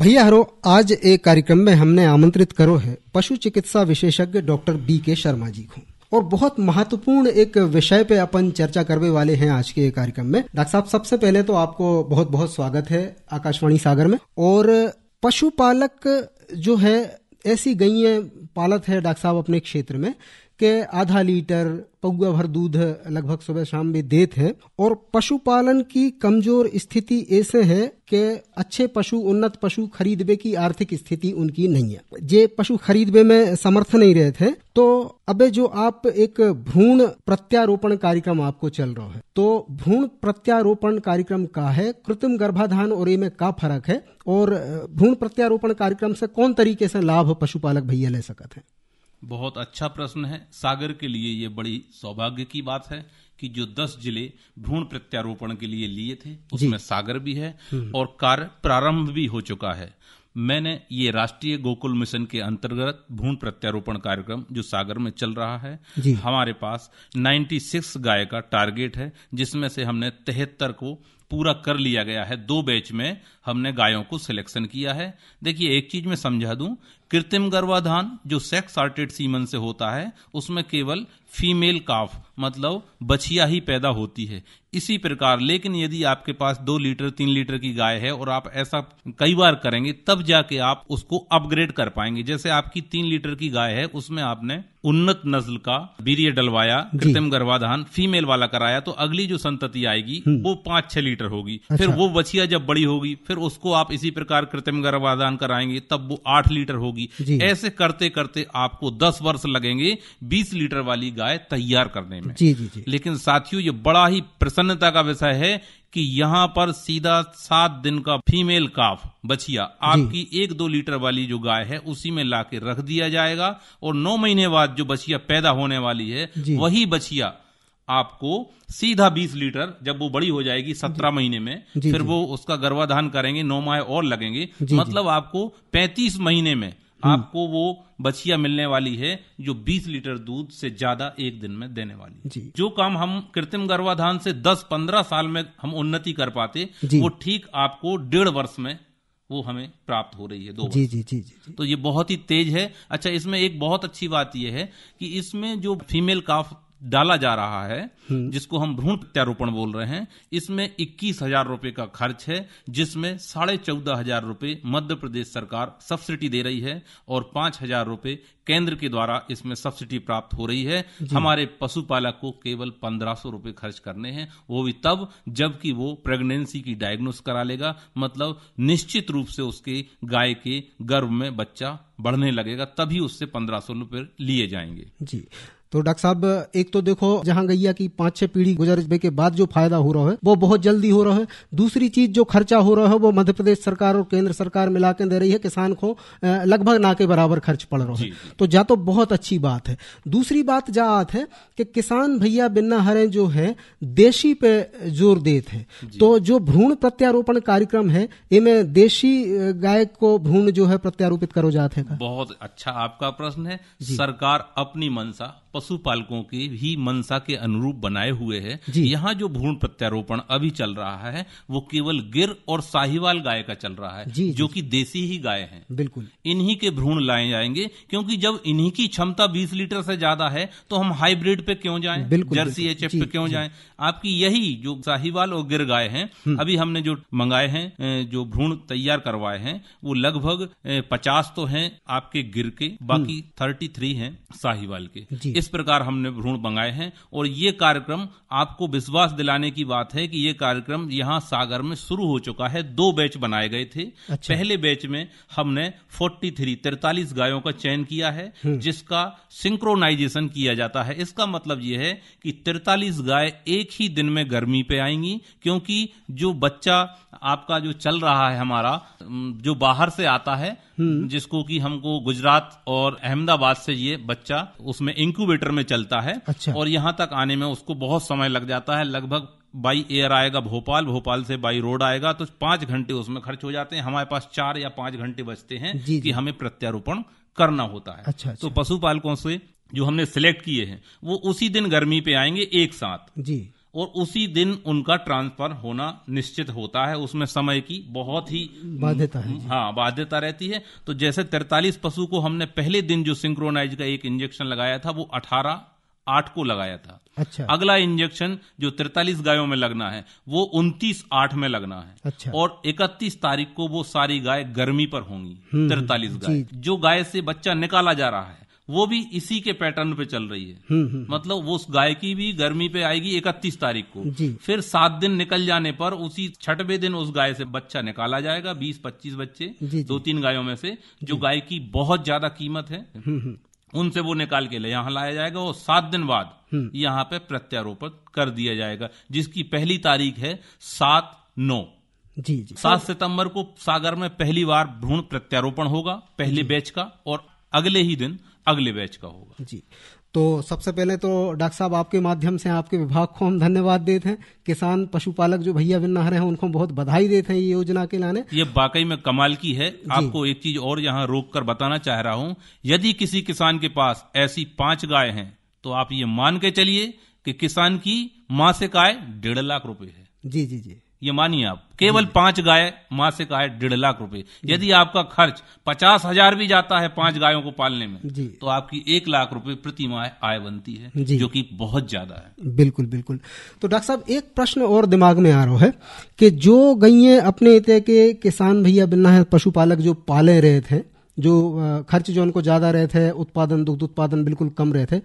भैया हरो आज एक कार्यक्रम में हमने आमंत्रित करो है पशु चिकित्सा विशेषज्ञ डॉक्टर बी के शर्मा जी को और बहुत महत्वपूर्ण एक विषय पे अपन चर्चा करने वाले हैं आज के कार्यक्रम में डॉक्टर साहब सबसे पहले तो आपको बहुत बहुत स्वागत है आकाशवाणी सागर में और पशुपालक जो है ऐसी गई पालत है डॉक्टर साहब अपने क्षेत्र में के आधा लीटर पौआ भर दूध लगभग सुबह शाम भी देते हैं और पशुपालन की कमजोर स्थिति ऐसे है कि अच्छे पशु उन्नत पशु खरीदबे की आर्थिक स्थिति उनकी नहीं है जे पशु खरीदबे में समर्थ नहीं रहे थे तो अबे जो आप एक भ्रूण प्रत्यारोपण कार्यक्रम आपको चल रहा है तो भ्रूण प्रत्यारोपण कार्यक्रम का है कृत्रिम गर्भाधान और ये में का फर्क है और भ्रूण प्रत्यारोपण कार्यक्रम से कौन तरीके से लाभ पशुपालक भैया ले सकते हैं बहुत अच्छा प्रश्न है सागर के लिए ये बड़ी सौभाग्य की बात है कि जो दस जिले भ्रूण प्रत्यारोपण के लिए लिए थे उसमें सागर भी है हम्म। और कार्य प्रारंभ भी हो चुका है मैंने ये राष्ट्रीय गोकुल मिशन के अंतर्गत भ्रूण प्रत्यारोपण कार्यक्रम जो सागर में चल रहा है हमारे पास 96 गाय का टारगेट है जिसमें से हमने तिहत्तर को पूरा कर लिया गया है दो बैच में हमने गायों को सिलेक्शन किया है देखिए एक चीज मैं समझा दूं कृत्रिम गर्भाधान जो सेक्स आर्टेड सीमन से होता है उसमें केवल फीमेल काफ मतलब बछिया ही पैदा होती है इसी प्रकार लेकिन यदि आपके पास दो लीटर तीन लीटर की गाय है और आप ऐसा कई बार करेंगे तब जाके आप उसको अपग्रेड कर पाएंगे जैसे आपकी तीन लीटर की गाय है उसमें आपने उन्नत नस्ल का वीर्य डलवाया कृत्रिम गर्भाधान फीमेल वाला कराया तो अगली जो संतति आएगी हम्म। वो पांच छह लीटर होगी अच्छा। फिर वो बछिया जब बड़ी होगी फिर उसको आप इसी प्रकार कृत्रिम गर्भाधान कराएंगे तब वो आठ लीटर होगी होगी ऐसे करते करते आपको दस वर्ष लगेंगे बीस लीटर वाली गाय तैयार करने में जी जी जी लेकिन साथियों ये बड़ा ही प्रसन्नता का विषय है कि यहाँ पर सीधा सात दिन का फीमेल काफ बछिया आपकी एक दो लीटर वाली जो गाय है उसी में लाके रख दिया जाएगा और नौ महीने बाद जो बछिया पैदा होने वाली है वही बछिया आपको सीधा 20 लीटर जब वो बड़ी हो जाएगी 17 महीने में फिर वो उसका गर्भाधान करेंगे नौ माह और लगेंगे मतलब आपको 35 महीने में हम्म। आपको वो बछिया मिलने वाली है जो 20 लीटर दूध से ज्यादा एक दिन में देने वाली है जो काम हम कृत्रिम गर्भाधान से 10-15 साल में हम उन्नति कर पाते वो ठीक आपको डेढ़ वर्ष में वो हमें प्राप्त हो रही है दो जी, जी जी जी तो ये बहुत ही तेज है अच्छा इसमें एक बहुत अच्छी बात यह है कि इसमें जो फीमेल काफ डाला जा रहा है हम्म। जिसको हम भ्रूण प्रत्यारोपण बोल रहे हैं इसमें इक्कीस हजार रूपये का खर्च है जिसमें साढ़े चौदह हजार रूपये मध्य प्रदेश सरकार सब्सिडी दे रही है और पांच हजार रूपये केंद्र के द्वारा इसमें सब्सिडी प्राप्त हो रही है हमारे पशुपालक को केवल पंद्रह सौ रूपये खर्च करने हैं वो भी तब जबकि वो प्रेगनेंसी की डायग्नोस करा लेगा मतलब निश्चित रूप से उसके गाय के गर्भ में बच्चा बढ़ने लगेगा तभी उससे पंद्रह सौ रूपये लिए जाएंगे जी तो डॉक्टर साहब एक तो देखो जहां गैया की पांच छह पीढ़ी गुजरने के बाद जो फायदा हो रहा है वो बहुत जल्दी हो रहा है दूसरी चीज जो खर्चा हो रहा है वो मध्य प्रदेश सरकार और केंद्र सरकार मिला के दे रही है किसान को लगभग ना के बराबर खर्च पड़ रहा है तो जा तो बहुत अच्छी बात है दूसरी बात जा आत है कि किसान भैया बिन्ना हरे जो है देशी पे जोर देते हैं तो जो भ्रूण प्रत्यारोपण कार्यक्रम है इनमें देशी गाय को भ्रूण जो है प्रत्यारोपित करो जाते हैं बहुत अच्छा आपका प्रश्न है सरकार अपनी मनसा पशुपालकों की भी मनसा के अनुरूप बनाए हुए है यहाँ जो भ्रूण प्रत्यारोपण अभी चल रहा है वो केवल गिर और साहिवाल गाय का चल रहा है जी, जो कि देसी ही गाय है बिल्कुल इन्हीं के भ्रूण लाए जाएंगे क्योंकि जब इन्हीं की क्षमता बीस लीटर से ज्यादा है तो हम हाईब्रिड पे क्यों जाए जर्सी एच पे क्यों जाए आपकी यही जो साहिवाल और गिर गाय है हम्म। अभी हमने जो मंगाए हैं जो भ्रूण तैयार करवाए हैं वो लगभग पचास तो हैं आपके गिर के बाकी हम्म। थर्टी थ्री हैं साहिवाल के इस प्रकार हमने भ्रूण मंगाए हैं और ये कार्यक्रम आपको विश्वास दिलाने की बात है कि ये कार्यक्रम यहाँ सागर में शुरू हो चुका है दो बैच बनाए गए थे अच्छा। पहले बैच में हमने 43 तिरतालीस गायों का चयन किया है हम्म। जिसका सिंक्रोनाइजेशन किया जाता है इसका मतलब यह है कि तिरतालीस गाय एक ही दिन में गर्मी पे आएंगी क्योंकि जो बच्चा आपका जो चल रहा है हमारा जो बाहर से आता है हम्म। जिसको कि हमको गुजरात और अहमदाबाद से ये बच्चा उसमें इंक्यूबेट इनक्यूबेटर में चलता है अच्छा। और यहाँ तक आने में उसको बहुत समय लग जाता है लगभग बाई एयर आएगा भोपाल भोपाल से बाई रोड आएगा तो पांच घंटे उसमें खर्च हो जाते हैं हमारे पास चार या पांच घंटे बचते हैं जी, कि हमें प्रत्यारोपण करना होता है अच्छा, अच्छा। तो पशुपालकों से जो हमने सिलेक्ट किए हैं वो उसी दिन गर्मी पे आएंगे एक साथ जी और उसी दिन उनका ट्रांसफर होना निश्चित होता है उसमें समय की बहुत ही बाध्यता है हाँ बाध्यता रहती है तो जैसे तैतालीस पशु को हमने पहले दिन जो सिंक्रोनाइज का एक इंजेक्शन लगाया था वो अठारह आठ को लगाया था अच्छा अगला इंजेक्शन जो तिरतालीस गायों में लगना है वो उन्तीस आठ में लगना है अच्छा और इकतीस तारीख को वो सारी गाय गर्मी पर होंगी हम्म, तिरतालीस गाय जो गाय से बच्चा निकाला जा रहा है वो भी इसी के पैटर्न पे चल रही है हम्म, हम्म, हम्म। मतलब वो की भी गर्मी पे आएगी इकतीस तारीख को फिर सात दिन निकल जाने पर उसी छठवे दिन उस गाय से बच्चा निकाला जाएगा बीस पच्चीस बच्चे दो तीन गायों में से जो गाय की बहुत ज्यादा कीमत है उनसे वो निकाल के ले यहाँ लाया जाएगा और सात दिन बाद यहाँ पे प्रत्यारोपण कर दिया जाएगा जिसकी पहली तारीख है सात नौ जी जी सात सितंबर को सागर में पहली बार भ्रूण प्रत्यारोपण होगा पहले बैच का और अगले ही दिन अगले बैच का होगा जी तो सबसे पहले तो डॉक्टर साहब आपके माध्यम से आपके विभाग को हम धन्यवाद देते हैं किसान पशुपालक जो भैया रहे हैं उनको बहुत बधाई देते हैं ये योजना के लाने ये वाकई में कमाल की है आपको एक चीज और यहाँ रोक कर बताना चाह रहा हूँ यदि किसी किसान के पास ऐसी पांच गाय है तो आप ये मान के चलिए कि किसान की मासिक आय डेढ़ लाख रुपए है जी जी जी ये मानिए आप केवल पांच गाय मासिक आय डेढ़ लाख रुपए यदि आपका खर्च पचास हजार भी जाता है पांच गायों को पालने में तो आपकी एक लाख रुपए प्रति माह आय बनती है जो कि बहुत ज्यादा है बिल्कुल बिल्कुल तो डॉक्टर साहब एक प्रश्न और दिमाग में आ रहा है कि जो गई अपने इतने के किसान भैया बिना है पशुपालक जो पाले रहे थे जो खर्च जो उनको ज़्यादा रहे थे उत्पादन दुग्ध उत्पादन बिल्कुल कम रहे थे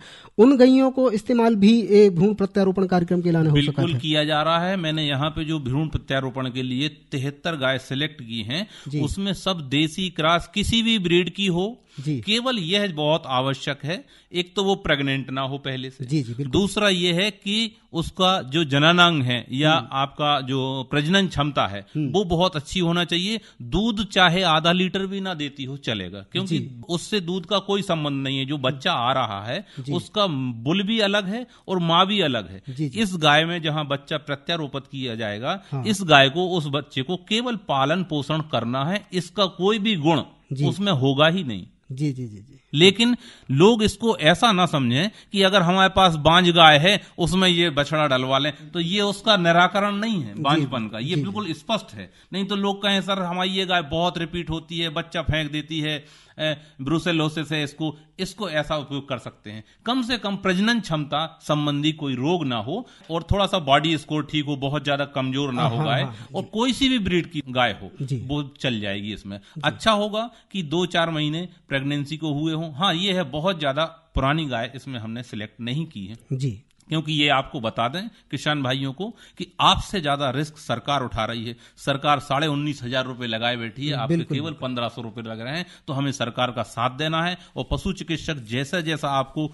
उन गईयों को इस्तेमाल भी भ्रूण प्रत्यारोपण कार्यक्रम के लाने हो सका किया जा रहा है मैंने यहाँ पे जो भ्रूण प्रत्यारोपण के लिए तिहत्तर गाय सिलेक्ट की है उसमें सब देसी क्रास किसी भी ब्रीड की हो केवल यह बहुत आवश्यक है एक तो वो प्रेग्नेंट ना हो पहले से जी जी दूसरा यह है कि उसका जो जननांग है या हम्म। आपका जो प्रजनन क्षमता है हम्म। वो बहुत अच्छी होना चाहिए दूध चाहे आधा लीटर भी ना देती हो चलेगा क्योंकि उससे दूध का कोई संबंध नहीं है जो बच्चा आ रहा है उसका बुल भी अलग है और माँ भी अलग है इस गाय में जहाँ बच्चा प्रत्यारोपित किया जाएगा हाँ। इस गाय को उस बच्चे को केवल पालन पोषण करना है इसका कोई भी गुण उसमें होगा ही नहीं जी जी जी जी लेकिन लोग इसको ऐसा ना समझें कि अगर हमारे पास बांझ गाय है उसमें ये बछड़ा डलवा लें तो ये उसका निराकरण नहीं है बांझपन का ये बिल्कुल स्पष्ट है नहीं तो लोग कहें सर हमारी ये गाय बहुत रिपीट होती है बच्चा फेंक देती है ब्रूसेलोसिस है इसको इसको ऐसा उपयोग कर सकते हैं कम से कम प्रजनन क्षमता संबंधी कोई रोग ना हो और थोड़ा सा बॉडी स्कोर ठीक हो बहुत ज्यादा कमजोर ना हो हाँ, हाँ, गाय हाँ, और कोई सी भी ब्रीड की गाय हो वो चल जाएगी इसमें अच्छा होगा कि दो चार महीने प्रेगनेंसी को हुए हों हाँ ये है बहुत ज़्यादा पुरानी गाय इसमें हमने सिलेक्ट नहीं की है जी क्योंकि ये आपको बता दें किसान भाइयों को कि आपसे ज्यादा रिस्क सरकार उठा रही है सरकार साढ़े उन्नीस हजार रूपये लगाए बैठी है आपके केवल पंद्रह सौ रूपये लग रहे हैं तो हमें सरकार का साथ देना है और पशु चिकित्सक जैसा जैसा आपको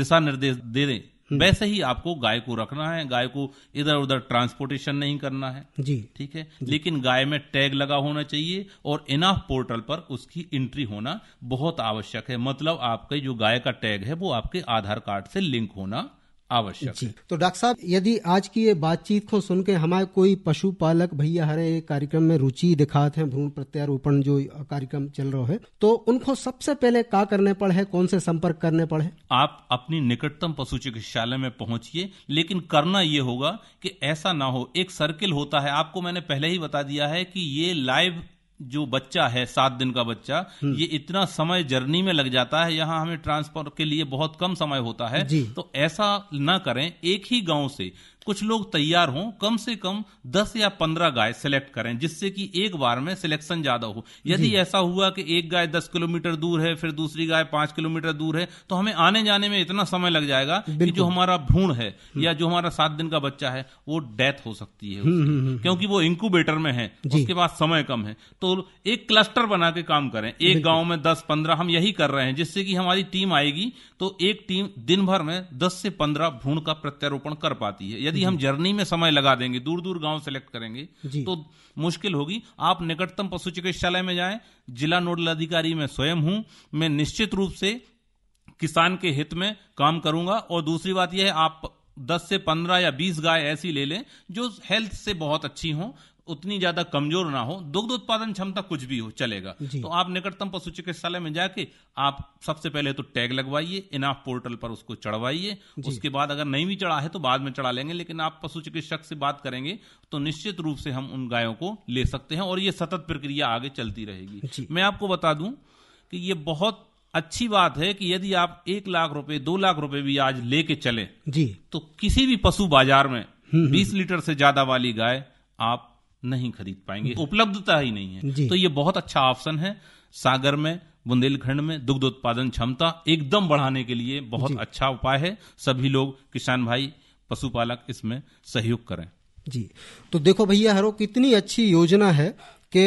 दिशा निर्देश दे दें हम्म। वैसे ही आपको गाय को रखना है गाय को इधर उधर ट्रांसपोर्टेशन नहीं करना है जी ठीक है लेकिन गाय में टैग लगा होना चाहिए और इनाफ पोर्टल पर उसकी एंट्री होना बहुत आवश्यक है मतलब आपके जो गाय का टैग है वो आपके आधार कार्ड से लिंक होना आवश्यक जी तो डॉक्टर साहब यदि आज की ये बातचीत को सुन के हमारे कोई पशुपालक भैया हरे कार्यक्रम में रुचि दिखाते हैं भ्रूण प्रत्यारोपण जो कार्यक्रम चल रहा है तो उनको सबसे पहले का करने पड़े कौन से संपर्क करने पड़े आप अपनी निकटतम पशु चिकित्सालय में पहुंचिए लेकिन करना ये होगा कि ऐसा ना हो एक सर्किल होता है आपको मैंने पहले ही बता दिया है कि ये लाइव जो बच्चा है सात दिन का बच्चा हम्म। ये इतना समय जर्नी में लग जाता है यहाँ हमें ट्रांसफर के लिए बहुत कम समय होता है तो ऐसा ना करें एक ही गांव से कुछ लोग तैयार हों कम से कम दस या पंद्रह गाय सेलेक्ट करें जिससे कि एक बार में सिलेक्शन ज्यादा हो यदि ऐसा हुआ कि एक गाय दस किलोमीटर दूर है फिर दूसरी गाय पांच किलोमीटर दूर है तो हमें आने जाने में इतना समय लग जाएगा कि जो हमारा भ्रूण है हम्म। या जो हमारा सात दिन का बच्चा है वो डेथ हो सकती है हम्म, हम्म, क्योंकि वो इंक्यूबेटर में है उसके पास समय कम है तो एक क्लस्टर बना के काम करें एक गांव में दस पंद्रह हम यही कर रहे हैं जिससे कि हमारी टीम आएगी तो एक टीम दिन भर में दस से पंद्रह भ्रूण का प्रत्यारोपण कर पाती है यदि यदि हम जर्नी में समय लगा देंगे दूर दूर गांव सेलेक्ट करेंगे तो मुश्किल होगी आप निकटतम पशु चिकित्सालय में जाएं जिला नोडल अधिकारी मैं स्वयं हूं मैं निश्चित रूप से किसान के हित में काम करूंगा और दूसरी बात यह है आप दस से पंद्रह या बीस गाय ऐसी ले लें जो हेल्थ से बहुत अच्छी हों उतनी ज्यादा कमजोर ना हो दुग्ध उत्पादन क्षमता कुछ भी हो चलेगा तो आप निकटतम पशु चिकित्सालय में जाके आप सबसे पहले तो टैग लगवाइए इनाफ पोर्टल पर उसको चढ़वाइए उसके बाद अगर नहीं भी चढ़ा है तो बाद में चढ़ा लेंगे लेकिन आप पशु चिकित्सक से बात करेंगे तो निश्चित रूप से हम उन गायों को ले सकते हैं और ये सतत प्रक्रिया आगे चलती रहेगी मैं आपको बता दूं कि ये बहुत अच्छी बात है कि यदि आप एक लाख रुपए दो लाख रुपए भी आज लेके चले जी तो किसी भी पशु बाजार में हम्म, हम्म, बीस हम्म। लीटर से ज्यादा वाली गाय आप नहीं खरीद पाएंगे उपलब्धता ही नहीं है तो ये बहुत अच्छा ऑप्शन है सागर में बुंदेलखंड में दुग्ध उत्पादन क्षमता एकदम बढ़ाने के लिए बहुत अच्छा उपाय है सभी लोग किसान भाई पशुपालक इसमें सहयोग करें जी तो देखो भैया हरो कितनी अच्छी योजना है कि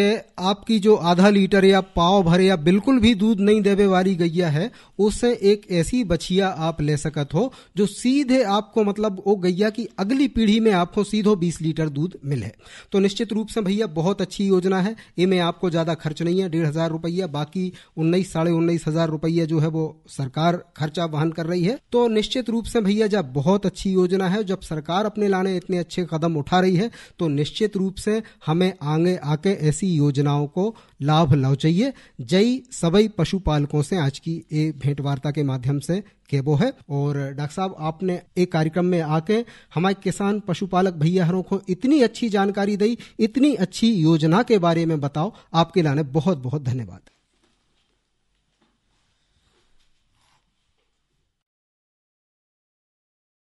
आपकी जो आधा लीटर या पाव भरे या बिल्कुल भी दूध नहीं देवे वाली गैया है उससे एक ऐसी बछिया आप ले सकत हो जो सीधे आपको मतलब वो गैया की अगली पीढ़ी में आपको सीधो 20 लीटर दूध मिले तो निश्चित रूप से भैया बहुत अच्छी योजना है इनमें आपको ज़्यादा खर्च नहीं है डेढ़ हज़ार रुपया बाकी उन्नीस साढ़े उन्नीस हज़ार रुपया जो है वो सरकार खर्चा वहन कर रही है तो निश्चित रूप से भैया जब बहुत अच्छी योजना है जब सरकार अपने लाने इतने अच्छे कदम उठा रही है तो निश्चित रूप से हमें आगे आके ऐसी योजनाओं को लाभ लो चाहिए जय सभी पशुपालकों से आज की ये भेंट वार्ता के माध्यम से केबो है और डॉक्टर साहब आपने एक कार्यक्रम में आके हमारे किसान पशुपालक भैयाहरों को इतनी अच्छी जानकारी दी इतनी अच्छी योजना के बारे में बताओ आपके लाने बहुत बहुत धन्यवाद